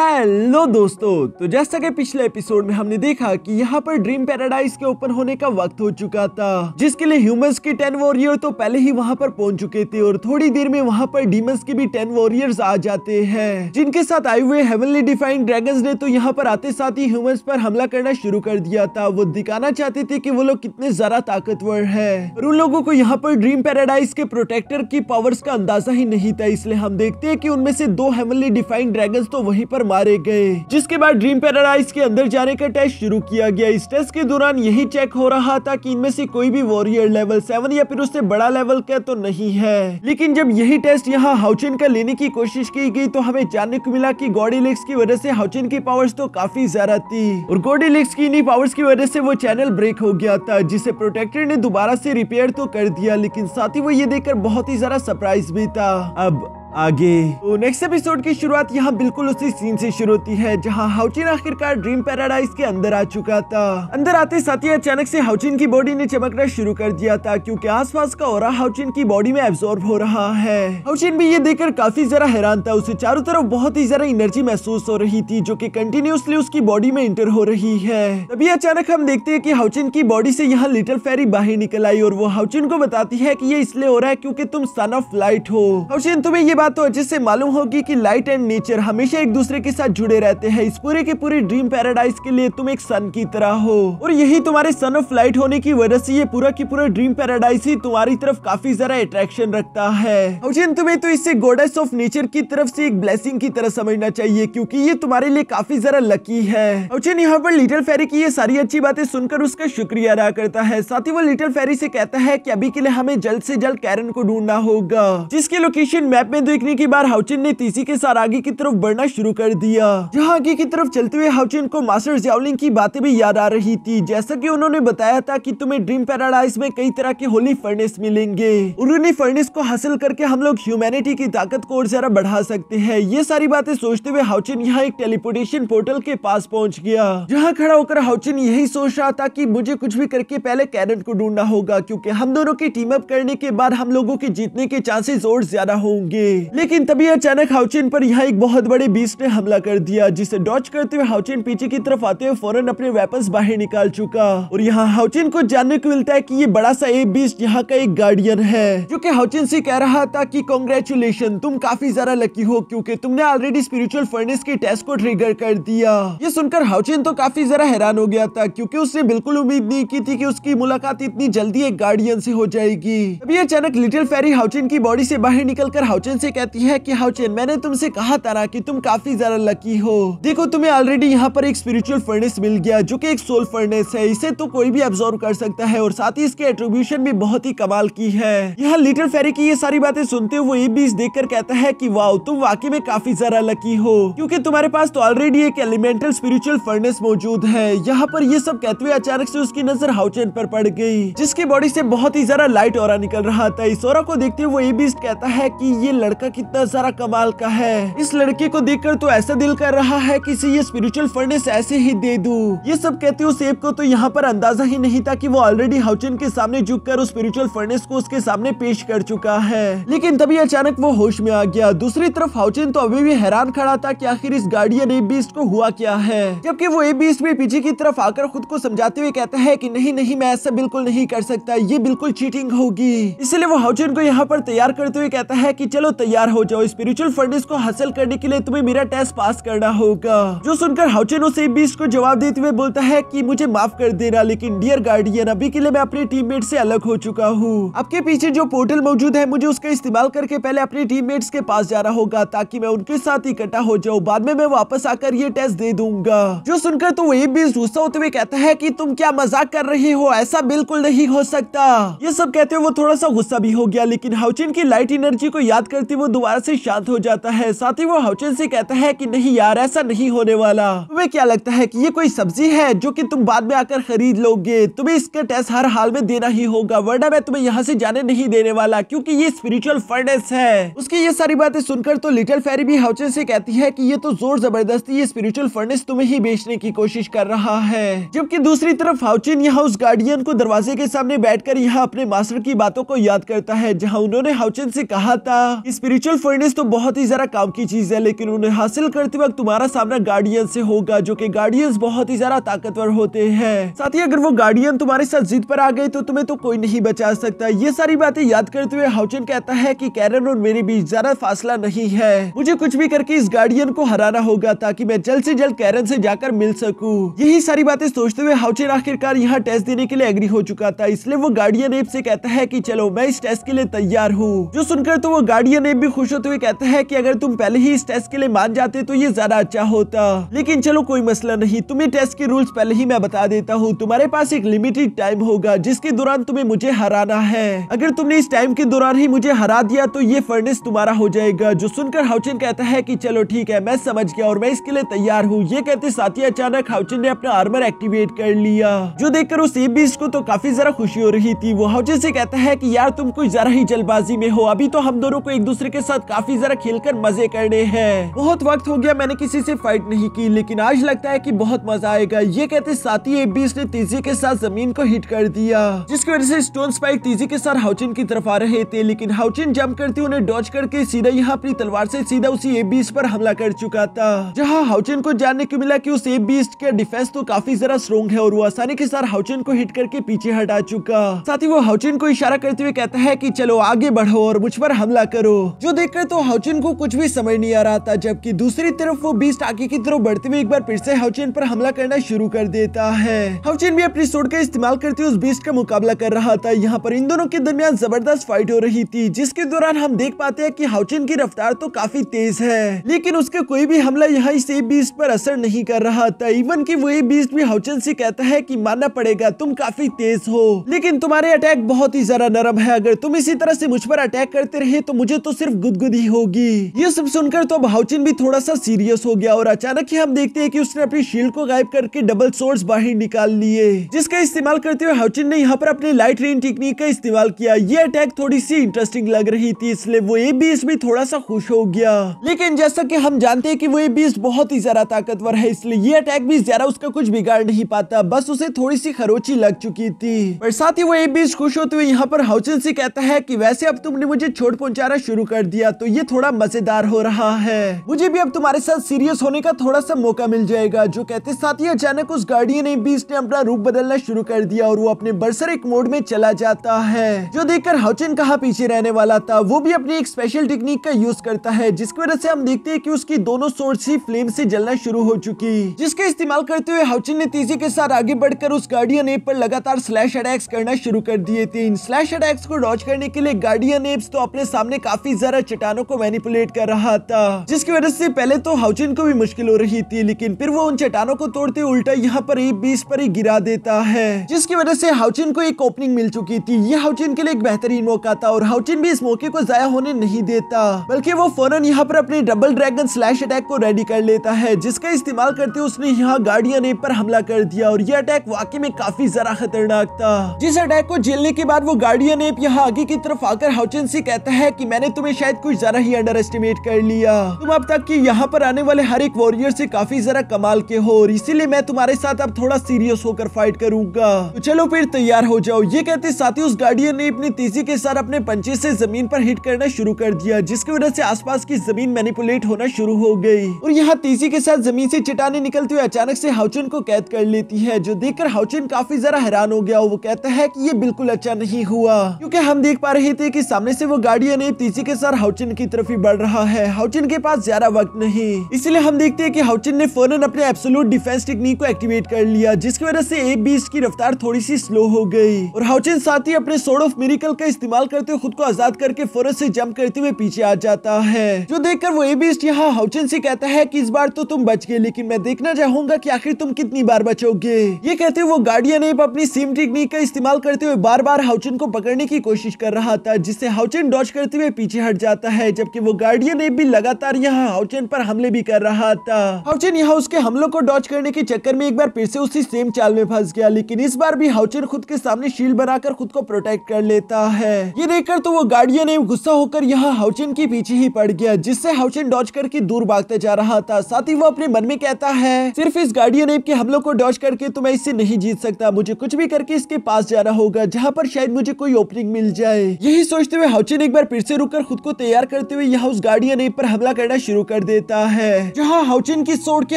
hello दोस्तों तो जैसा कि पिछले एपिसोड में हमने देखा कि यहाँ पर ड्रीम पैराडाइज के ओपन होने का वक्त हो चुका था जिसके लिए ह्यूमंस के टेन वॉरियर तो पहले ही वहाँ पर पहुंच चुके थे और थोड़ी देर में वहाँ पर डीमंस के भी टेन वॉरियर्स आ जाते हैं जिनके साथ आए हुए हेवनली डिफाइंड ड्रैगन ने तो यहाँ पर आते साथ ही ह्यूमंस पर हमला करना शुरू कर दिया था वो दिखाना चाहते थे की वो लोग कितने ज्यादा ताकतवर है और उन लोगों को यहाँ पर ड्रीम पैराडाइज के प्रोटेक्टर की पावर्स का अंदाजा ही नहीं था इसलिए हम देखते है की उनमें से दो हेवनली डिफाइंड ड्रैगन तो वहीं पर मारे गए जिसके बाद ड्रीम पैराडाइज के अंदर जाने का टेस्ट शुरू किया गया इस टेस्ट के दौरान यही चेक हो रहा था की इनमें से कोई भी वॉरियर लेवल सेवन या फिर उससे बड़ा लेवल का तो नहीं है लेकिन जब यही टेस्ट यहाँ हाउचिन का लेने की कोशिश की गई तो हमें जानने को मिला की गोडी लेक्स की वजह से हाउचिन की पावर्स तो काफी ज्यादा थी और गोडी लेक्स की इन्हीं पावर्स की वजह से वो चैनल ब्रेक हो गया था जिसे प्रोटेक्टर ने दोबारा से रिपेयर तो कर दिया लेकिन साथ ही वो ये देखकर बहुत ही ज्यादा सरप्राइज भी था अब आगे तो नेक्स्ट एपिसोड की शुरुआत यहाँ बिल्कुल उसी सीन से शुरू होती है जहाँ हाउचिन आखिरकार ड्रीम पैराडाइज के अंदर आ चुका था अंदर आते साथ ही अचानक से हाउचिन की बॉडी ने चमकना शुरू कर दिया था क्योंकि आसपास का ओरा हाउचिन की बॉडी में एब्सॉर्ब हो रहा है हाउचिन भी ये देखकर काफी जरा हैरान था उसे चारों तरफ बहुत ही जरा एनर्जी महसूस हो रही थी जो की कंटिन्यूसली उसकी बॉडी में इंटर हो रही है तभी अचानक हम देखते है की हाउचिन की बॉडी से यहाँ लिटिल फेरी बाहर निकल आई और वो हाउचिन को बताती है की ये इसलिए हो रहा है क्यूँकी तुम सन ऑफ लाइट हो हाउचिन तुम्हें ये बात तो अच्छे से मालूम होगी कि लाइट एंड नेचर हमेशा एक दूसरे के साथ जुड़े रहते हैं इस पूरे के पूरे ड्रीम पैराडाइज के लिए तुम एक सन की तरह हो और यही तुम्हारे सन ऑफ लाइट होने की वजह से ये पूरा की पूरा ड्रीम पैराडाइज ही तुम्हारी तरफ काफी जरा अट्रैक्शन रखता है तुम्हें तो इसे गोडेस ऑफ नेचर की तरफ से एक ब्लेसिंग की तरह समझना चाहिए क्योंकि ये तुम्हारे लिए काफी जरा लकी है अवचिन यहाँ पर लिटिल फेरी की ये सारी अच्छी बातें सुनकर उसका शुक्रिया अदा करता है साथ ही वो लिटिल फेरी से कहता है की अभी के लिए हमें जल्द से जल्द कैरन को ढूंढना होगा जिसके लोकेशन मैप में देखने के बाद हाउचिन ने तीसी के साथ आगे की तरफ बढ़ना शुरू कर दिया जहाँ आगे की तरफ चलते हुए हाउचिन को मास्टर जियावलिंग की बातें भी याद आ रही थी जैसा की उन्होंने बताया था की तुम्हें ड्रीम पैराडाइज में कई तरह के होली फर्नेस मिलेंगे उन्होंने फर्नेस को हासिल करके हम लोग ह्यूमैनिटी की ताकत को और ज्यादा बढ़ा सकते हैं ये सारी बातें सोचते हुए हाउचिन यहाँ एक टेलीपोर्टेशन पोर्टल के पास पहुँच गया जहाँ खड़ा होकर हाउचिन यही सोच रहा था की मुझे कुछ भी करके पहले कैरन को ढूंढना होगा क्यूँकी हम दोनों की टीम अप करने के बाद हम लोगों के जीतने के चांसेस और ज्यादा होंगे गई लेकिन तभी अचानक हाउचिन पर यहाँ एक बहुत बड़े बीस ने हमला कर दिया जिसे डॉच करते हुए हाउचिन पीछे की तरफ आते हुए फौरन अपने वेपन बाहर निकाल चुका और यहाँ हाउचिन को जानने को मिलता है की ये बड़ा सा ए बीस यहाँ का एक गार्डियन है जो की हाउचिन से कह रहा था की कॉन्ग्रेचुलेशन तुम काफी ज्यादा लकी हो क्यूँकी तुमने ऑलरेडी स्पिरिचुअल फर्नेस के टेस्ट को ट्रिगर कर दिया ये सुनकर हाउचिन तो काफी जरा हैरान हो गया था क्योंकि उसने बिल्कुल उम्मीद नहीं की थी कि उसकी मुलाकात इतनी जल्दी एक गार्डियन से हो जाएगी अभी अचानक लिटिल फेरी हाउचिन की बॉडी से बाहर निकलकर हाउचिन से मुझे कहती है कि हाउचेन मैंने तुमसे कहा तारा कि तुम काफी ज्यादा लकी हो देखो तुम्हें ऑलरेडी यहाँ पर एक स्पिरिचुअल फर्नेस मिल गया जो कि एक सोल फर्नेस है इसे तो कोई भी ऑब्जॉर्व कर सकता है और साथ ही इसके एट्रीब्यूशन भी बहुत ही कमाल की है यहाँ लिटिल फेरी की ये सारी बातें सुनते हुए ये बीस देख कहता है की वाओ तुम वाकई में काफी ज्यादा लकी हो क्यूँकी तुम्हारे पास तो ऑलरेडी एक एलिमेंटल स्पिरिचुअल फर्नेस मौजूद है यहाँ पर ये सब कहते हुए अचानक से उसकी नजर हाउचेन पर पड़ गई जिसके बॉडी से बहुत ही ज्यादा लाइट और निकल रहा था इस और को देखते हुए ये बीस कहता है की ये लड़का लड़का कितना सारा कमाल का है इस लड़के को देख तो ऐसा दिल कर रहा है की इसे ये स्पिरिचुअल फर्नेस ऐसे ही दे दू ये सब कहते हुए सेब को तो यहाँ पर अंदाजा ही नहीं था की वो ऑलरेडी हाउचन के सामने झुक कर स्पिरिचुअल फर्नेस को उसके सामने पेश कर चुका है लेकिन तभी अचानक वो होश में आ गया दूसरी तरफ हाउचिन तो अभी भी हैरान खड़ा था की आखिर इस गार्डियन ए बीस्ट को हुआ क्या है जबकि वो ए बीस्ट भी पीछे की तरफ आकर खुद को समझाते हुए कहता है की नहीं नहीं मैं ऐसा बिल्कुल नहीं कर सकता ये बिल्कुल चीटिंग होगी इसलिए वो हाउचिन को यहाँ पर तैयार करते हुए कहता है की चलो तैयार हो जाओ स्पिरिचुअल फंडिस को हासिल करने के लिए तुम्हें मेरा टेस्ट पास करना होगा जो सुनकर हाउचिन उसे बीस को जवाब देते हुए बोलता है की मुझे माफ कर देना लेकिन डियर गार्डियन अभी के लिए मैं अपने टीम से अलग हो चुका हूँ आपके पीछे जो पोर्टल मौजूद है मुझे उसका इस्तेमाल करके पहले अपने टीम के पास जाना होगा ताकि मैं उनके साथ इकट्ठा हो जाऊँ बाद में मैं वापस आकर ये टेस्ट दे दूंगा जो सुनकर तो वही बीस गुस्सा होते हुए कहता है की तुम क्या मजाक कर रहे हो ऐसा बिल्कुल नहीं हो सकता ये सब कहते हुए वो थोड़ा सा गुस्सा भी हो गया लेकिन हाउचिन की लाइट एनर्जी को याद करते वो दोबारा से शांत हो जाता है साथ ही वो हाउचन से कहता है कि नहीं यार ऐसा नहीं होने वाला तुम्हें क्या लगता है कि ये कोई सब्जी है जो कि तुम बाद में आकर खरीद लोगे तुम्हें इसका टेस्ट हर हाल में देना ही होगा वरना मैं तुम्हें यहाँ से जाने नहीं देने वाला क्यूँकी ये स्पिरिचुअल फर्नेस है उसकी ये सारी बातें सुनकर तो लिटिल फेरी भी हाउचन से कहती है की ये तो जोर जबरदस्ती ये स्पिरिचुअल फर्नेस तुम्हें ही बेचने की कोशिश कर रहा है जबकि दूसरी तरफ हाउचिन यहाँ उस गार्डियन को दरवाजे के सामने बैठकर यहाँ अपने मास्टर की बातों को याद करता है जहाँ उन्होंने हाउचिन से कहा था इस स्पिरिचुअल फ्रेंडनेस तो बहुत ही ज़रा काम की चीज़ है लेकिन उन्हें हासिल करते वक्त तुम्हारा सामना गार्डियन से होगा जो कि गार्डियंस बहुत ही ज़रा ताकतवर होते हैं साथ ही अगर वो गार्डियन तुम्हारे साथ जिद पर आ गए तो तुम्हें तो कोई नहीं बचा सकता ये सारी बातें याद करते हुए हाउचन कहता है की कैरन और मेरे बीच ज़रा फासला नहीं है मुझे कुछ भी करके इस गार्डियन को हराना होगा ताकि मैं जल्द ऐसी जल्द कैरन ऐसी जाकर मिल सकूँ यही सारी बातें सोचते हुए हाउचन आखिरकार यहाँ टेस्ट देने के लिए एग्री हो चुका था इसलिए वो गार्डियन एप से कहता है की चलो मैं इस टेस्ट के लिए तैयार हूँ जो सुनकर तो वो गार्डियन बेब भी खुश होते हुए कहता है कि अगर तुम पहले ही इस टेस्ट के लिए मान जाते तो ये ज्यादा अच्छा होता लेकिन चलो कोई मसला नहीं तुम्हें टेस्ट के रूल्स पहले ही मैं बता देता हूँ तुम्हारे पास एक लिमिटेड टाइम होगा जिसके दौरान तुम्हें मुझे हराना है अगर तुमने इस टाइम के दौरान ही मुझे हरा दिया तो ये फर्नेस तुम्हारा हो जाएगा जो सुनकर हाउचिन कहता है की चलो ठीक है मैं समझ गया और मैं इसके लिए तैयार हूँ ये कहते साथ ही अचानक हाउचिन ने अपना आर्मर एक्टिवेट कर लिया जो देखकर उस भी को तो काफी जरा खुशी हो रही थी वो हाउचिन से कहता है की यार तुम कुछ जरा ही जल्दबाजी में हो अभी तो हम दोनों को एक दूसरे दूसरे के साथ काफी जरा खेलकर मजे करने हैं बहुत वक्त हो गया मैंने किसी से फाइट नहीं की लेकिन आज लगता है की बहुत मजा आएगा ये कहते साथी एक भी उसने तेजी के साथ जमीन को हिट कर दिया जिसकी वजह से स्टोन स्पाइक तेजी के साथ हाउचिन की तरफ आ रहे थे लेकिन हाउचिन जम करते उन्हें डॉच करके सीधा यहाँ अपनी तलवार से सीधा उसी ए बीस पर हमला कर चुका था जहाँ हाउचिन को जानने को मिला कि उस ए बीस का डिफेंस तो काफी जरा स्ट्रॉन्ग है और वो आसानी के साथ हाउचिन को हिट करके पीछे हटा चुका साथ ही वो हाउचिन को इशारा करते हुए कहता है की चलो आगे बढ़ो और मुझ पर हमला करो जो देखकर तो हाउचिन को कुछ भी समझ नहीं आ रहा था जबकि दूसरी तरफ वो बीस टाके की तरफ बढ़ते हुए एक बार फिर से हाउचिन पर हमला करना शुरू कर देता है हाउचिन भी अपनी सोड का इस्तेमाल करते हुए उस बीस का मुकाबला कर रहा था यहाँ पर इन दोनों के दरमियान जबरदस्त फाइट हो रही थी जिसके दौरान हम देख पाते हैं की हाउचिन की रफ्तार तो काफी तेज है लेकिन उसका कोई भी हमला यहाँ इस बीस पर असर नहीं कर रहा था इवन की वही बीस भी हाउचिन से कहता है की मानना पड़ेगा तुम काफी तेज हो लेकिन तुम्हारे अटैक बहुत ही ज्यादा नरम है अगर तुम इसी तरह से मुझ पर अटैक करते रहे तो मुझे तो सिर्फ गुदगुद ही होगी ये सब सुनकर तो अब हाउचिन भी थोड़ा सा सीरियस हो गया और अचानक ही हम देखते हैं कि उसने अपनी शील्ड को गायब करके डबल सोर्स बाहर निकाल लिए जिसका इस्तेमाल करते हुए हाउचिन ने यहाँ पर अपनी लाइट रेन टेक्निक का इस्तेमाल किया ये अटैक थोड़ी सी इंटरेस्टिंग लग रही थी इसलिए वो ए बीस भी थोड़ा सा खुश हो गया लेकिन जैसा की हम जानते हैं की वो ए बीस बहुत ही ज्यादा ताकतवर है इसलिए ये अटैक भी ज्यादा उसका कुछ बिगाड़ नहीं पाता बस उसे थोड़ी सी खरोची लग चुकी थी और साथ ही वो ए बीस खुश होते हुए यहाँ पर हाउचिन से कहता है की वैसे अब तुमने मुझे छोड़ पहुंचाना शुरू कर दिया तो ये थोड़ा मजेदार हो रहा है मुझे भी अब तुम्हारे साथ सीरियस होने का थोड़ा सा मौका मिल जाएगा जो कहते साथ ही अचानक उस गार्डियन ने बीस्ट ने अपना रूप बदलना शुरू कर दिया और वो अपने एक मोड में चला जाता है जो देखकर हचिन कहा पीछे रहने वाला था वो भी अपनी एक स्पेशल टेक्निक का यूज करता है जिसकी वजह से हम देखते हैं कि उसकी दोनों सोर्स ही फ्लेम से जलना शुरू हो चुकी जिसका इस्तेमाल करते हुए हचिन ने तेजी के साथ आगे बढ़कर उस गार्डियन एप पर लगातार स्लैश अटैक्स करना शुरू कर दिए थे इन स्लैश अटैक्स को डॉच करने के लिए गार्डियन एप्स तो अपने सामने काफी सारा चट्टानों को मैनिपुलेट कर रहा था जिसकी वजह से पहले तो हाउचिन को भी मुश्किल हो रही थी लेकिन फिर वो उन चट्टानों को तोड़ते उल्टा यहाँ पर ही बीस पर ही गिरा देता है जिसकी वजह से हाउचिन को एक ओपनिंग मिल चुकी थी ये हाउचिन के लिए एक बेहतरीन मौका था और हाउचिन भी इस मौके को जया होने नहीं देता बल्कि वो फौरन यहाँ पर अपने डबल ड्रैगन स्लैश अटैक को रेडी कर लेता है जिसका इस्तेमाल करते उसने यहाँ गार्डियन एप पर हमला कर दिया और ये अटैक वाकई में काफी जरा खतरनाक था जिस अटैक को झेलने के बाद वो गार्डियन एप यहाँ आगे की तरफ आकर हाउचिन से कहता है की मैंने तुम्हें तुम्हें शायद कुछ जरा ही अंडर एस्टिमेट कर लिया तुम अब तक की यहाँ पर आने वाले हर एक वॉरियर से काफी जरा कमाल के हो और इसीलिए मैं तुम्हारे साथ अब थोड़ा सीरियस होकर फाइट करूंगा तो चलो फिर तैयार हो जाओ ये कहते साथ ही उस गार्डियन ने अपनी तेजी के साथ अपने पंचे से जमीन पर हिट करना शुरू कर दिया जिसकी वजह से आसपास की जमीन मैनिपुलेट होना शुरू हो गई और यहाँ तेजी के साथ जमीन से चटाने निकलते हुए अचानक से हाउचिन को कैद कर लेती है जो देखकर हाउचन काफी जरा हैरान हो गया वो कहता है की ये बिल्कुल अच्छा नहीं हुआ क्यूँकी हम देख पा रहे थे की सामने से वो गार्डियन ने तेजी के इंतजार हाउचिन की तरफ ही बढ़ रहा है हाउचिन के पास ज्यादा वक्त नहीं इसलिए हम देखते हैं कि हाउचिन ने फौरन अपने एब्सोलूट डिफेंस टेक्निक को एक्टिवेट कर लिया जिसकी वजह से ए बीस की रफ्तार थोड़ी सी स्लो हो गई और हाउचिन साथ ही अपने सोर्ड ऑफ मेरिकल का इस्तेमाल करते हुए खुद को आजाद करके फौरन से जम्प करते हुए पीछे आ जाता है जो देखकर वो ए बीस यहाँ हाउचिन से कहता है की इस बार तो तुम बच गए लेकिन मैं देखना चाहूंगा की आखिर तुम कितनी बार बचोगे ये कहते हुए वो गार्डियन एप अपनी सेम टेक्निक का इस्तेमाल करते हुए बार बार हाउचिन को पकड़ने की कोशिश कर रहा था जिससे हाउचिन डॉच करते हुए पीछे हट जाता है जबकि वो गार्डियन एप भी लगातार यहाँ हाउचेन पर हमले भी कर रहा था हाउचेन यहाँ उसके हमलों को डॉच करने के चक्कर में एक बार फिर से उसी सेम चाल में फंस गया लेकिन इस बार भी हाउचेन खुद के सामने शील्ड बनाकर खुद को प्रोटेक्ट कर लेता है ये देखकर तो वो गार्डियन एप गुस्सा होकर यहाँ हाउचेन के पीछे ही पड़ गया जिससे हाउचेन डॉच करके दूर भागता जा रहा था साथ ही वो अपने मन में कहता है सिर्फ इस गार्डियन एप के हमलों को डॉच करके तो मैं इससे नहीं जीत सकता मुझे कुछ भी करके इसके पास जाना होगा जहाँ पर शायद मुझे कोई ओपनिंग मिल जाए यही सोचते हुए हाउचेन एक बार फिर से रुक खुद को तैयार करते हुए यह उस गार्डियन एप पर हमला करना शुरू कर देता है जहाँ हाउचिन की सोड के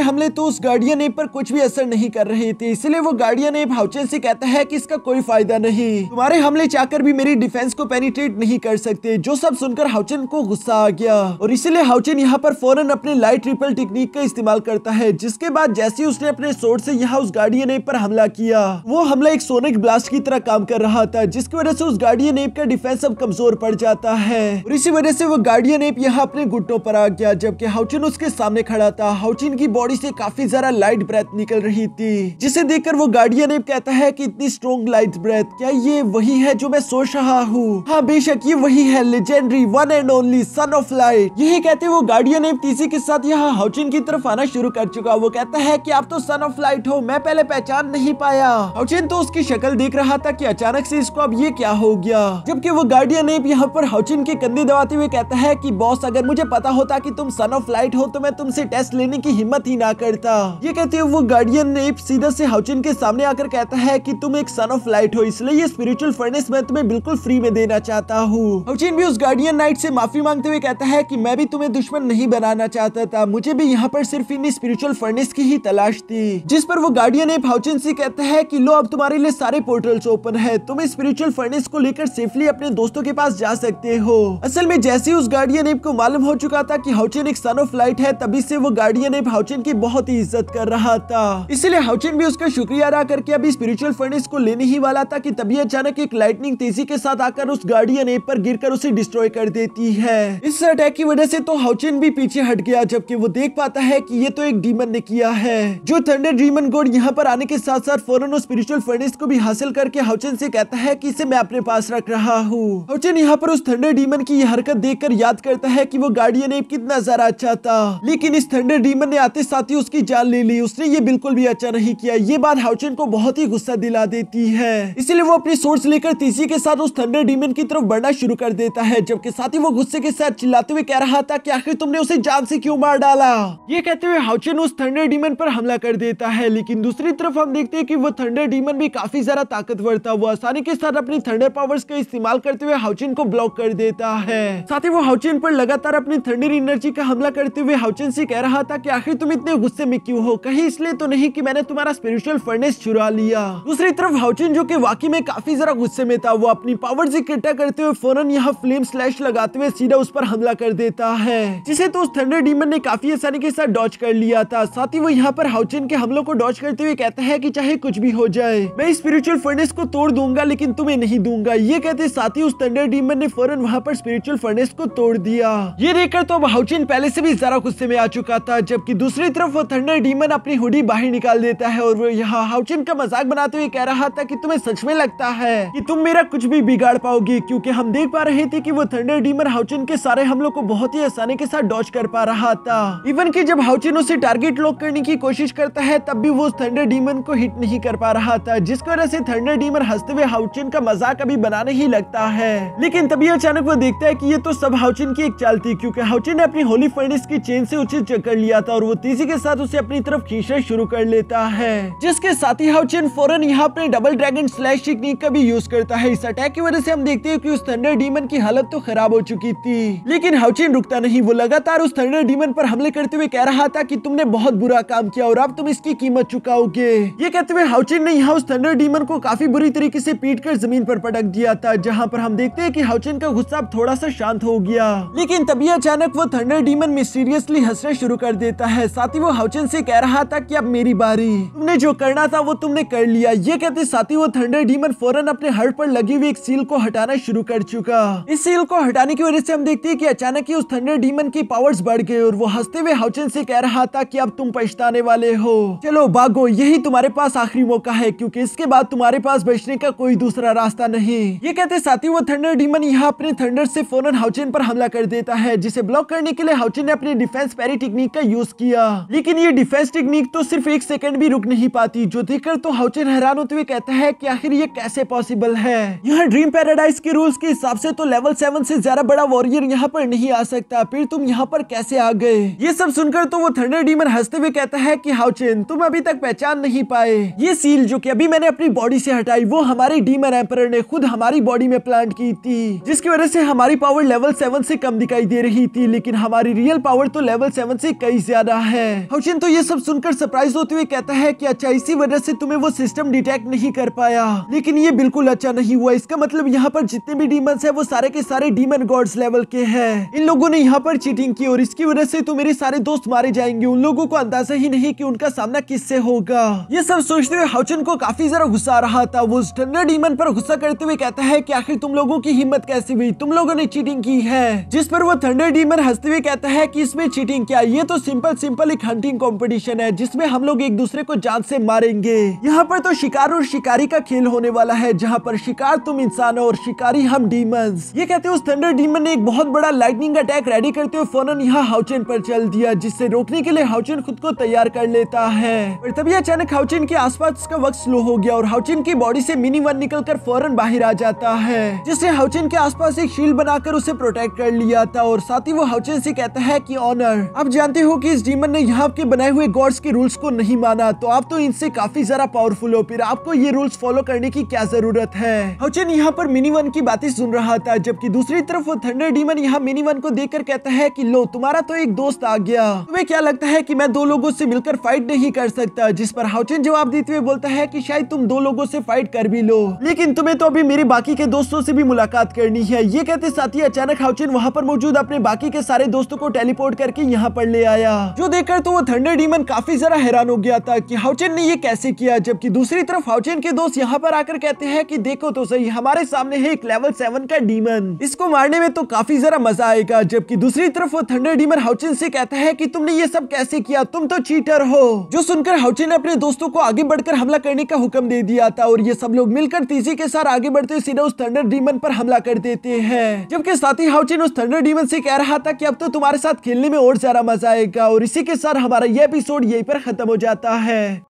हमले तो उस गार्डियन एप पर कुछ भी असर नहीं कर रहे थे इसलिए वो गार्डियन एप हाउचिन से कहता है की इसका कोई फायदा नहीं तुम्हारे हमले चाहकर भी मेरी डिफेंस को पेनिट्रेट नहीं कर सकते जो सब सुनकर हाउचिन को गुस्सा आ गया और इसलिए हाउचिन यहाँ पर फौरन अपने लाइट ट्रिपल टेक्निक का इस्तेमाल करता है जिसके बाद जैसे उसने अपने सोड से यहाँ उस गार्डियन एप पर हमला किया वो हमला एक सोनिक ब्लास्ट की तरह काम कर रहा था जिसकी वजह से उस गार्डियन एप का डिफेंस अब कमजोर पड़ जाता है और इसी वजह से वो गार्डियन एप यहाँ अपने घुटनों पर आ गया जबकि हाउचिन उसके सामने खड़ा था हाउचिन की बॉडी से काफी ज्यादा लाइट ब्रेथ निकल रही थी जिसे देखकर वो गार्डियन एप कहता है कि इतनी स्ट्रॉन्ग लाइट ब्रेथ क्या ये वही है जो मैं सोच रहा हूँ हाँ बेशक ये वही है legendary one and only son of light यही कहते वो गार्डियन एप तीसरी के साथ यहाँ हाउचिन की तरफ आना शुरू कर चुका वो कहता है की आप तो सन ऑफ लाइट हो मैं पहले पहचान नहीं पाया हाउचिन तो उसकी शक्ल देख रहा था की अचानक से इसको अब ये क्या हो गया जबकि वो गार्डियन एप यहाँ पर हाउचिन के कंधे दबाते हुए कहता है कि बॉस अगर मुझे पता होता कि तुम सन ऑफ लाइट हो तो मैं तुमसे टेस्ट लेने की हिम्मत ही ना करता ये कहते हुए वो गार्डियन ने सीधा से हाउचिन के सामने आकर कहता है कि तुम एक सन ऑफ लाइट हो इसलिए ये स्पिरिचुअल फर्नेस मैं तुम्हें बिल्कुल फ्री में देना चाहता हूँ हाउचिन भी उस गार्डियन नाइट से माफी मांगते हुए कहता है की मैं भी तुम्हें दुश्मन नहीं बनाना चाहता था मुझे भी यहाँ पर सिर्फ इन स्पिरिचुअल फर्नेस की ही तलाश थी जिस पर वो गार्डियन एप हाउचिन से कहता है की लो अब तुम्हारे लिए सारे पोर्टल्स ओपन है तुम इस स्पिरिचुअल फर्नेस को लेकर सेफली अपने दोस्तों के पास जा सकते हो असल असल में जैसे ही उस गार्डियन एप को मालूम हो चुका था कि हाउचिन एक सन ऑफ लाइट है तभी से वो गार्डियन एप हाउचिन की बहुत ही इज्जत कर रहा था इसलिए हाउचिन भी उसका शुक्रिया अदा करके अभी स्पिरिचुअल फर्नेस को लेने ही वाला था कि तभी अचानक एक लाइटनिंग तेजी के साथ आकर उस गार्डियन एप पर गिर उसे डिस्ट्रॉय कर देती है इस अटैक की वजह से तो हाउचिन भी पीछे हट गया जबकि वो देख पाता है की ये तो एक डीमन ने किया है जो थंडर डीमन गोड यहाँ पर आने के साथ साथ फौरन स्पिरिचुअल फर्नेस को भी हासिल करके हाउचिन से कहता है की इसे मैं अपने पास रख रहा हूँ हाउचिन यहाँ पर उस थंडर डीमन की हरकत देखकर याद करता है कि वो गार्डियन एप कितना सारा अच्छा था लेकिन इस थंडर डीमन ने आते साथ ही उसकी जान ले ली उसने ये बिल्कुल भी अच्छा नहीं किया ये बात हाउचन को बहुत ही गुस्सा दिला देती है इसलिए वो अपनी सोर्स लेकर तीसी के साथ उस थंडर डीमन की तरफ बढ़ना शुरू कर देता है जबकि साथ ही वो गुस्से के साथ चिल्लाते हुए कह रहा था की आखिर तुमने उसे जान से क्यों मार डाला ये कहते हुए हाउचन उस थंडर डीमन पर हमला कर देता है लेकिन दूसरी तरफ हम देखते हैं कि वो थंडर डीमन भी काफी ज्यादा ताकतवर था वो आसानी के साथ अपनी थंडर पावर्स का इस्तेमाल करते हुए हाउचिन को ब्लॉक कर देता है है साथ ही वो हाउचिन पर लगातार अपनी थंडर एनर्जी का हमला करते हुए हाउचेन से कह रहा था कि आखिर तुम इतने गुस्से में क्यों हो कहीं इसलिए तो नहीं कि मैंने तुम्हारा स्पिरिचुअल फर्नेस चुरा लिया दूसरी तरफ हाउचिन जो कि वाकई में काफी जरा गुस्से में था वो अपनी पावर से इकट्ठा करते हुए फौरन यहाँ फ्लेम स्लैश लगाते हुए सीधा उस पर हमला कर देता है जिसे तो उस थंडर डीमन ने काफी आसानी के साथ डॉच कर लिया था साथ ही वो यहाँ पर हाउचेन के हमलों को डॉच करते हुए कहता है की चाहे कुछ भी हो जाए मैं स्पिरिचुअल फर्नेस को तोड़ दूंगा लेकिन तुम्हें नहीं दूंगा ये कहते साथ ही उस थंडर डीमन ने फौरन वहाँ पर स्पिरिचुअल इंडस्ट्रियल फर्नेस को तोड़ दिया ये देखकर तो हाउचिन पहले से भी जरा गुस्से में आ चुका था जबकि दूसरी तरफ वो थंडर डीमन अपनी हुडी बाहर निकाल देता है और वो यहाँ हाउचिन का मजाक बनाते हुए कह रहा था की तुम्हें सच में लगता है की तुम मेरा कुछ भी बिगाड़ पाओगी क्यूँकी हम देख पा रहे थे की वो थंडर डीमन हाउचिन के सारे हमलों को बहुत ही आसानी के साथ डॉच कर पा रहा था इवन की जब हाउचिन उसे टारगेट लॉक करने की कोशिश करता है तब भी वो थंडर डीमन को हिट नहीं कर पा रहा था जिसकी वजह से थंडर डीमन हंसते हुए हाउचिन का मजाक अभी बनाने ही लगता है लेकिन तभी अचानक वो देखता है है कि ये तो सब हाउचिन की एक चाल थी क्योंकि हाउचिन ने अपनी होली फर्निस की चेन से उचित चक्कर लिया था और वो तेजी के साथ उसे अपनी तरफ खींचना शुरू कर लेता है जिसके साथ ही हाउचिन फौरन यहाँ अपने डबल ड्रैगन स्लैश टेक्निक का भी यूज करता है इस अटैक की वजह से हम देखते हैं की उस थंडर डीमन की हालत तो खराब हो चुकी थी लेकिन हाउचिन रुकता नहीं वो लगातार उस थंडर डीमन पर हमले करते हुए कह रहा था की तुमने बहुत बुरा काम किया और अब तुम इसकी कीमत चुकाओगे ये कहते हुए हाउचिन ने यहाँ उस थंडर डीमन को काफी बुरी तरीके से पीट कर जमीन पर पटक दिया था जहाँ पर हम देखते हैं कि हाउचिन का गुस्सा थोड़ा सा शांत हो गया लेकिन तभी अचानक वो थंडर डीमन मिस्टीरियसली हंसना शुरू कर देता है साथ ही वो हाउचन से कह रहा था कि अब मेरी बारी तुमने जो करना था वो तुमने कर लिया ये कहते साथ ही वो थंडर डीमन फौरन अपने हर्ट पर लगी हुई एक सील को हटाना शुरू कर चुका इस सील को हटाने की वजह से हम देखते हैं कि अचानक ही उस थंडर डीमन की पावर्स बढ़ गए और वो हंसते हुए हाउचन से कह रहा था कि अब तुम पछताने वाले हो चलो भागो यही तुम्हारे पास आखिरी मौका है क्योंकि इसके बाद तुम्हारे पास बचने का कोई दूसरा रास्ता नहीं ये कहते साथ ही वो थंडर डीमन यहाँ अपने थंडर से फौरन हाउचिन पर हमला कर देता है जिसे ब्लॉक करने के लिए हाउचिन ने अपनी डिफेंस पैरी टेक्निक का यूज किया लेकिन ये डिफेंस टेक्निक तो सिर्फ एक सेकंड भी रुक नहीं पाती जो देखकर तो हाउचिन हैरान होते हुए कहता है की आखिर ये कैसे पॉसिबल है यहाँ ड्रीम पैराडाइज के रूल्स के हिसाब से तो लेवल सेवन से ज्यादा बड़ा वॉरियर यहाँ पर नहीं आ सकता फिर तुम यहाँ पर कैसे आ गए ये सब सुनकर तो वो थंडर डीमर हंसते हुए कहता है की हाउचिन तुम अभी तक पहचान नहीं पाए ये सील जो की अभी मैंने अपनी बॉडी से हटाई वो हमारे डीमर एम्पर ने खुद हमारी बॉडी में प्लांट की थी जिसकी वजह से हमारी पावर लेवल सेवन से कम दिखाई दे रही थी लेकिन हमारी रियल पावर तो लेवल सेवन से कई ज्यादा है हौशिन तो ये सब सुनकर सरप्राइज होते हुए कहता है की अच्छा इसी वजह से तुम्हें वो सिस्टम डिटेक्ट नहीं कर पाया लेकिन ये बिल्कुल अच्छा नहीं हुआ इसका मतलब यहाँ पर जितने भी डीमन है वो सारे के सारे डीमन गॉड्स लेवल के है इन लोगों ने यहाँ पर चीटिंग की और इसकी वजह से तो मेरे सारे दोस्त मारे जाएंगे उन लोगों को अंदाजा ही नहीं की उनका सामना किससे होगा ये सब सोचते हुए हाउचन को काफी जरा गुस्सा रहा था वो स्टनर डीमन पर गुस्सा करते हुए कहता है की आखिर तुम लोगों की हिम्मत कैसी हुई तुम लोगों ने चीटिंग की है जिस पर वो थंडर डीमर हंसते हुए कहता है कि इसमें चीटिंग क्या ये तो सिंपल सिंपल एक हंटिंग कंपटीशन है जिसमें हम लोग एक दूसरे को जान से मारेंगे यहाँ पर तो शिकार और शिकारी का खेल होने वाला है जहाँ पर शिकार तुम इंसान और शिकारी हम डीमन ये कहते उस थंडर डीमर ने एक बहुत बड़ा लाइटनिंग अटैक रेडी करते हुए फौरन यहाँ हाउचेन पर चल दिया जिससे रोकने के लिए हाउचेन खुद को तैयार कर लेता है तभी अचानक हाउचेन के आसपास का वक्त स्लो हो गया और हाउचेन की बॉडी से मिनी वन निकल कर फौरन बाहर आ जाता है जिससे हाउचेन के आसपास एक शील्ड बना आकर उसे प्रोटेक्ट कर लिया था और साथ ही वो हाउचन से कहता है कि ऑनर आप जानते हो कि इस डीमन ने यहाँ के बनाए हुए गॉड्स के रूल्स को नहीं माना तो आप तो इनसे काफी ज्यादा पावरफुल हो फिर आपको ये रूल्स फॉलो करने की क्या जरूरत है हाउचन यहाँ पर वन की बातें सुन रहा था जबकि दूसरी तरफ वो थंडर डीमन यहाँ वन को देख कहता है की लो तुम्हारा तो एक दोस्त आ गया तुम्हें क्या लगता है की मैं दो लोगों से मिलकर फाइट नहीं कर सकता जिस पर हाउचन जवाब देते हुए बोलता है की शायद तुम दो लोगों से फाइट कर भी लो लेकिन तुम्हें तो अभी मेरे बाकी के दोस्तों से भी मुलाकात करनी है ये कहते साथ साथ ही अचानक हाउचिन वहाँ पर मौजूद अपने बाकी के सारे दोस्तों को टेलीपोर्ट करके यहाँ पर ले आया जो देखकर तो वो थंडर डीमन काफी जरा हैरान हो गया था की हाउचिन ने ये कैसे किया जबकि दूसरी तरफ हाउचिन के दोस्त यहाँ पर आकर कहते हैं की देखो तो सही हमारे सामने है एक लेवल सेवन का डीमन इसको मारने में तो काफी जरा मजा आएगा जबकि दूसरी तरफ वो थंडर डीमन हाउचिन से कहता है की तुमने ये सब कैसे किया तुम तो चीटर हो जो सुनकर हाउचिन ने अपने दोस्तों को आगे बढ़कर हमला करने का हुक्म दे दिया था और ये सब लोग मिलकर तेजी के साथ आगे बढ़ते सीधा उस थंडर डीमन पर हमला कर देते हैं जब के साथ ही हाउचिन उस थंडर डीमन से कह रहा था कि अब तो तुम्हारे साथ खेलने में और ज्यादा मजा आएगा और इसी के साथ हमारा यह एपिसोड यहीं पर खत्म हो जाता है